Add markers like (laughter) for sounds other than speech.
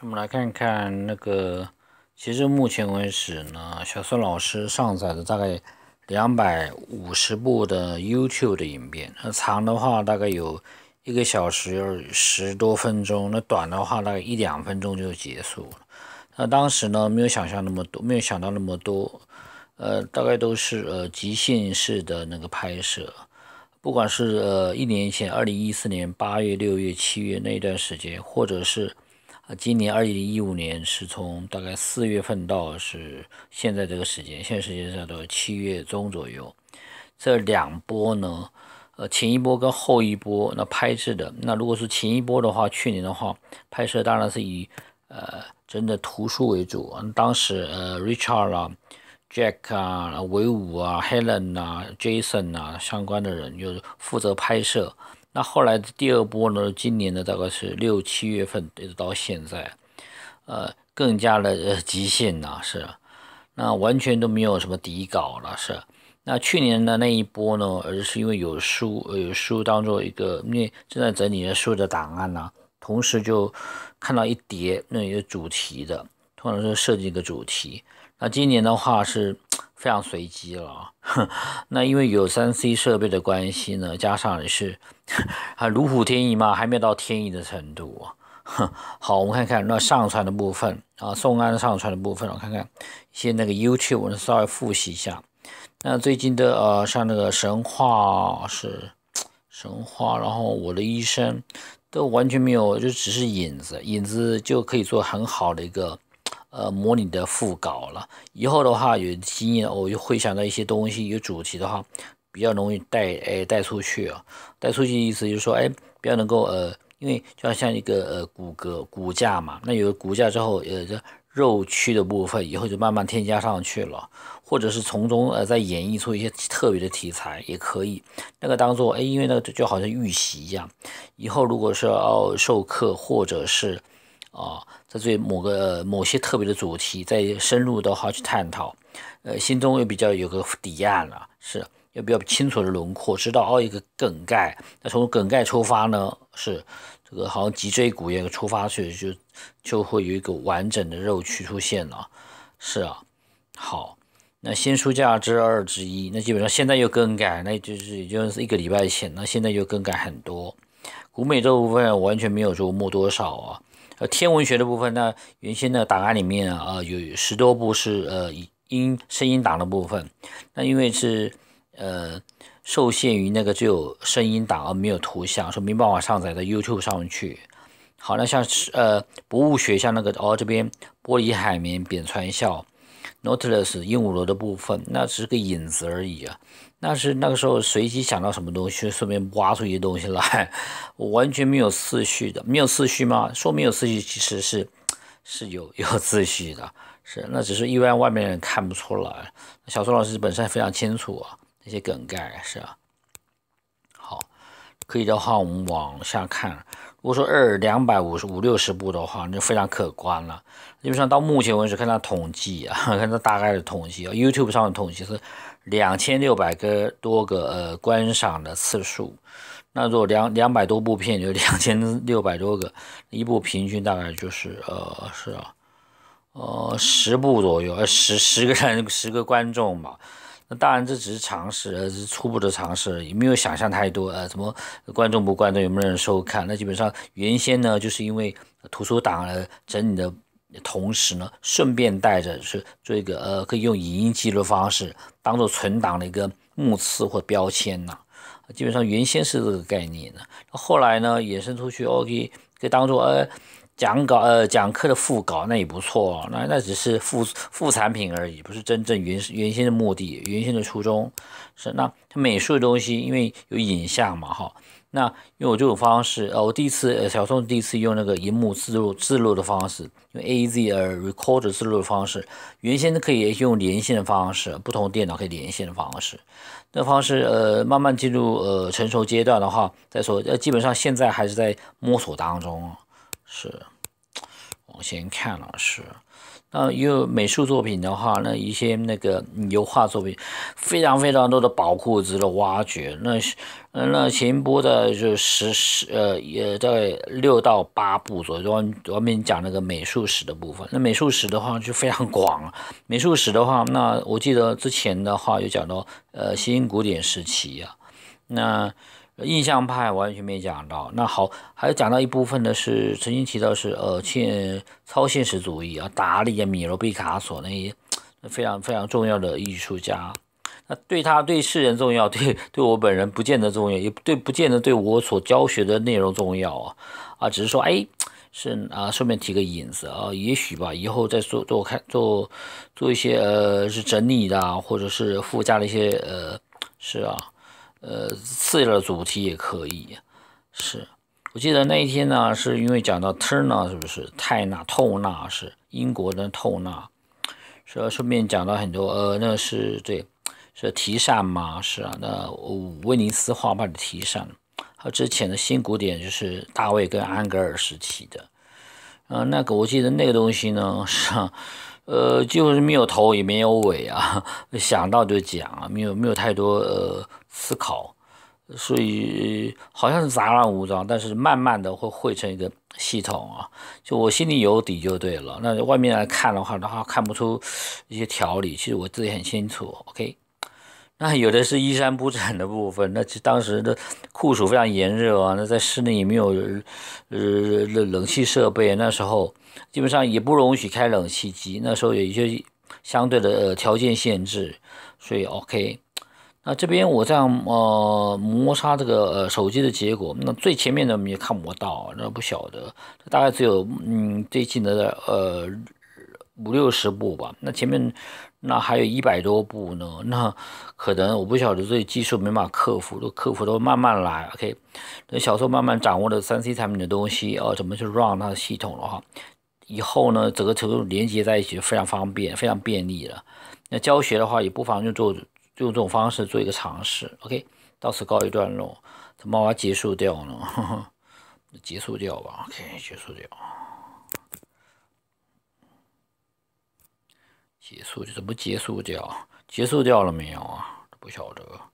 我们来看看那个，截至目前为止呢，小孙老师上载了大概两百五十部的 YouTube 的影片。那长的话大概有一个小时，十多分钟；那短的话大概一两分钟就结束了。那当时呢，没有想象那么多，没有想到那么多，呃，大概都是呃即兴式的那个拍摄，不管是呃一年前，二零一四年八月、六月、七月那段时间，或者是。啊，今年二零一五年是从大概四月份到是现在这个时间，现在时间是到七月中左右。这两波呢，呃，前一波跟后一波那拍摄的，那如果是前一波的话，去年的话拍摄当然是以呃，真的图书为主。当时呃，Richard 啊、Jack 啊、韦武啊、Helen 啊、Jason 啊相关的人就负责拍摄。那后来的第二波呢？今年的大概是六七月份一直到现在，呃，更加的极限呐，是，那完全都没有什么底稿了，是。那去年的那一波呢，而是因为有书，有书当做一个，因为正在整理的书的档案呢，同时就看到一叠那一个主题的，突然是设计一个主题。那今年的话是非常随机了啊。(laughs) 那因为有三 C 设备的关系呢，加上也是 (laughs) 啊如虎添翼嘛，还没到天翼的程度。(laughs) 好，我们看看那上传的部分啊，宋安上传的部分，我看看一些那个 YouTube，稍微复习一下。那最近的呃，像那个神话是神话，然后我的医生都完全没有，就只是影子，影子就可以做很好的一个。呃，模拟的副稿了。以后的话，有经验，我就会想到一些东西。有主题的话，比较容易带诶带出去。带出去意思就是说，哎，比较能够呃，因为就像像一个呃骨骼骨架嘛，那有骨架之后，呃，肉区的部分以后就慢慢添加上去了，或者是从中呃再演绎出一些特别的题材也可以。那个当做哎，因为那个就好像预习一样。以后如果是要授课或者是。啊，在对某个某些特别的主题，在深入的话去探讨，呃，心中又比较有个底案了，是要比较清楚的轮廓，知道哦一个梗概，那从梗概出发呢，是这个好像脊椎骨也出发去就就会有一个完整的肉区出现了，是啊，好，那新书价之二之一，那基本上现在又更改，那就是也就是一个礼拜前，那现在又更改很多，古美这部分完全没有说摸多少啊。呃，天文学的部分，那原先的档案里面啊，有十多部是呃音声音档的部分，那因为是呃受限于那个只有声音档而没有图像，所以没办法上载到 YouTube 上面去。好，那像是呃，博物学像那个哦这边玻璃海绵扁川校。Notless 鹦鹉螺的部分，那只是个引子而已啊。那是那个时候随机想到什么东西，顺便挖出一些东西来。我 (laughs) 完全没有思绪的，没有思绪吗？说没有思绪，其实是是有 (laughs) 有思序的，是那只是一般外面人看不出来小苏老师本身非常清楚啊，那些梗概是啊。好，可以的话，我们往下看。如果说二两百五十五六十部的话，那就非常可观了。基本上到目前为止，看他统计啊，(laughs) 看他大概的统计，YouTube 啊上的统计是两千六百个多个呃观赏的次数。那如果两两百多部片，有两千六百多个，一部平均大概就是呃是啊，呃十部左右，呃十十个人十个观众吧。那当然这只是尝试，呃，是初步的尝试，也没有想象太多，呃，什么观众不观众，有没有人收看？那基本上原先呢，就是因为图书馆整理的同时呢，顺便带着是做一个呃，可以用语音记录方式当做存档的一个目次或标签呢，基本上原先是这个概念呢，后来呢衍生出去，o k 可以当做呃。讲稿呃，讲课的副稿那也不错那那只是副副产品而已，不是真正原原先的目的，原先的初衷是那他美术的东西，因为有影像嘛哈。那因为我这种方式，呃，我第一次呃小宋第一次用那个银幕自录自录的方式，用 A Z R record e r 自录的方式，原先可以用连线的方式，不同电脑可以连线的方式，那方式呃慢慢进入呃成熟阶段的话再说，呃基本上现在还是在摸索当中。是，我先看了是，那有美术作品的话，那一些那个油画作品，非常非常多的保护，值得挖掘。那嗯，那前播的就十十呃也在六到八部左右，我们讲那个美术史的部分。那美术史的话就非常广，美术史的话，那我记得之前的话有讲到呃新古典时期啊，那。印象派完全没讲到，那好，还有讲到一部分呢，是曾经提到是呃现超现实主义啊，达利呀、米罗、毕卡索那些非常非常重要的艺术家，那对他对世人重要，对对我本人不见得重要，也对不见得对我所教学的内容重要啊，啊，只是说哎，是啊，顺便提个引子啊，也许吧，以后再做做看做做一些呃是整理的或者是附加的一些呃是啊。呃，次要的主题也可以。是，我记得那一天呢，是因为讲到 Turner 是不是泰纳、透纳是英国的透纳，说顺便讲到很多呃，那是对，是提善嘛，是啊，那威尼斯画派的提善，还之前的新古典，就是大卫跟安格尔时期的。嗯，那个我记得那个东西呢是。呃，就是没有头也没有尾啊，(laughs) 想到就讲，啊，没有没有太多呃思考，所以好像是杂乱无章，但是慢慢的会汇成一个系统啊。就我心里有底就对了，那外面来看的话的话看不出一些条理，其实我自己很清楚。OK。那有的是衣衫不整的部分，那当时的酷暑非常炎热啊，那在室内也没有呃冷冷气设备，那时候基本上也不容许开冷气机，那时候也就相对的条件限制，所以 OK。那这边我这样呃摩擦这个手机的结果，那最前面的我们也看不到，那不晓得，大概只有嗯最近的呃。五六十部吧，那前面那还有一百多部呢，那可能我不晓得这技术没法克服，都克服都慢慢来，OK。那小时候慢慢掌握了三 C 产品的东西，哦，怎么去 run 它的系统的话，以后呢，整个程度连接在一起就非常方便，非常便利了。那教学的话，也不妨就做用这种方式做一个尝试，OK。到此告一段落，怎么结束掉呢？(laughs) 结束掉吧，OK，结束掉。结束？怎么结束掉？结束掉了没有啊？不晓得。